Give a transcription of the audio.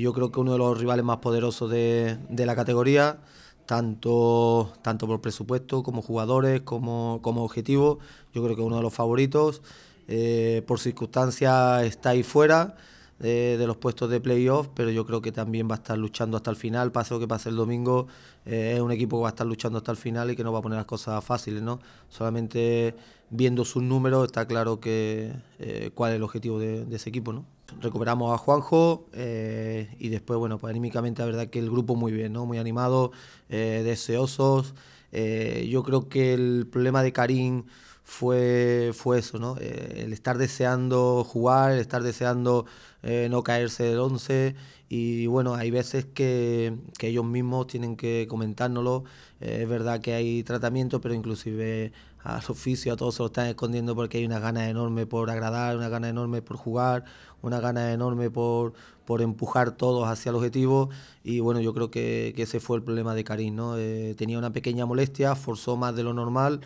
Yo creo que uno de los rivales más poderosos de, la categoría, tanto, tanto por presupuesto como jugadores, como, como objetivo. Yo creo que uno de los favoritos. Eh, por circunstancias está ahí fuera eh, de los puestos de playoff, pero yo creo que también va a estar luchando hasta el final. Pase lo que pase el domingo, eh, es un equipo que va a estar luchando hasta el final y que no va a poner las cosas fáciles. ¿no? Solamente viendo sus números está claro que, cuál es el objetivo de, de ese equipo. ¿no? recuperamos a Juanjo eh, y después, bueno, pues la verdad que el grupo muy bien, ¿no? Muy animado, eh, deseosos. Eh, yo creo que el problema de Karim fue, fue eso, ¿no? Eh, el estar deseando jugar, el estar deseando eh, no caerse del once. y bueno, hay veces que, que ellos mismos tienen que comentárnoslo, eh, es verdad que hay tratamiento, pero inclusive su oficio a todos se lo están escondiendo porque hay una gana enorme por agradar, una gana enorme por jugar, una gana enorme por, por empujar todos hacia el objetivo y bueno, yo creo que, ese fue el problema de Karim, ¿no? tenía una pequeña molestia, forzó más de lo normal